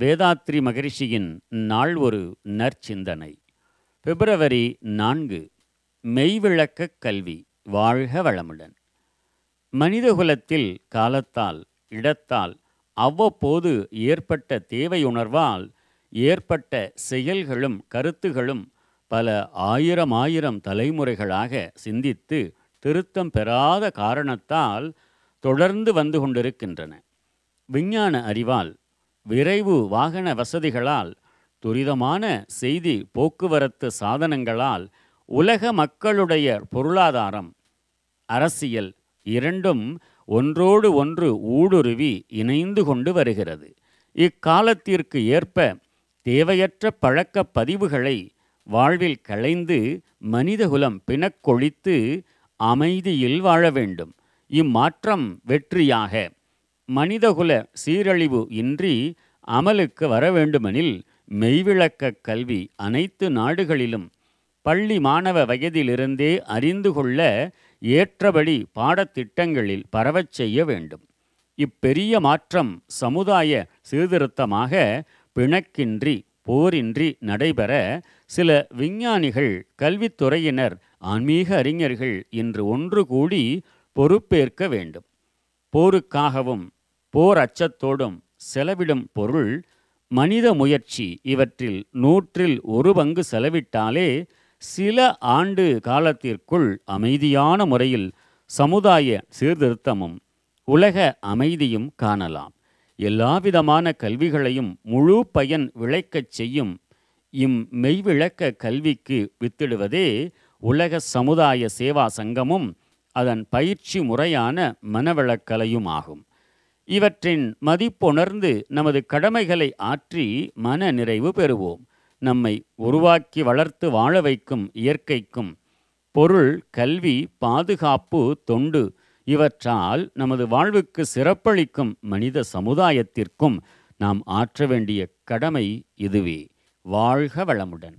வேதாத்ரி மகரிஷியின் நாள் ஒரு நற்சிந்தனை பிப்ரவரி நான்கு மெய்விளக்க கல்வி வாழ்க வளமுடன் மனிதகுலத்தில் காலத்தால் இடத்தால் அவ்வப்போது ஏற்பட்ட தேவையுணர்வால் ஏற்பட்ட செயல்களும் கருத்துகளும் பல ஆயிரம் ஆயிரம் தலைமுறைகளாக சிந்தித்து திருத்தம் பெறாத காரணத்தால் தொடர்ந்து வந்து கொண்டிருக்கின்றன விஞ்ஞான அறிவால் விரைவு வாகன வசதிகளால் துரிதமான செய்தி போக்குவரத்து சாதனங்களால் உலக மக்களுடைய பொருளாதாரம் அரசியல் இரண்டும் ஒன்றோடு ஒன்று ஊடுருவி இணைந்து கொண்டு வருகிறது இக்காலத்திற்கு ஏற்ப தேவையற்ற பழக்க பதிவுகளை வாழ்வில் களைந்து மனிதகுலம் பிணக்கொழித்து அமைதியில் வாழ வேண்டும் இம்மாற்றம் வெற்றியாக மனிதகுல சீரழிவு இன்றி அமலுக்கு வர வேண்டுமெனில் மெய்விளக்க கல்வி அனைத்து நாடுகளிலும் பள்ளி மாணவ வயதிலிருந்தே அறிந்து கொள்ள ஏற்றபடி பாடத்திட்டங்களில் பரவச் செய்ய வேண்டும் இப்பெரிய மாற்றம் சமுதாய சீர்திருத்தமாக பிணக்கின்றி போரின்றி நடைபெற சில விஞ்ஞானிகள் கல்வித்துறையினர் ஆன்மீக அறிஞர்கள் இன்று ஒன்று கூடி பொறுப்பேற்க வேண்டும் போருக்காகவும் போர் அச்சத்தோடும் செலவிடும் பொருள் மனித முயற்சி இவற்றில் நூற்றில் ஒரு பங்கு செலவிட்டாலே சில ஆண்டு காலத்திற்குள் அமைதியான முறையில் சமுதாய சீர்திருத்தமும் உலக அமைதியும் காணலாம் எல்லாவிதமான கல்விகளையும் முழு பயன் விளைக்கச் செய்யும் இம் மெய்விளக்க கல்விக்கு வித்திடுவதே உலக சமுதாய சேவா சங்கமும் அதன் பயிற்சி முறையான மனவளக்கலையும் ஆகும் இவற்றின் மதிப்புணர்ந்து நமது கடமைகளை ஆற்றி மன நிறைவு பெறுவோம் நம்மை உருவாக்கி வளர்த்து வாழ வைக்கும் இயற்கைக்கும் பொருள் கல்வி பாதுகாப்பு தொண்டு இவற்றால் நமது வாழ்வுக்கு சிறப்பளிக்கும் மனித சமுதாயத்திற்கும் நாம் ஆற்ற வேண்டிய கடமை இதுவே வாழ்க வளமுடன்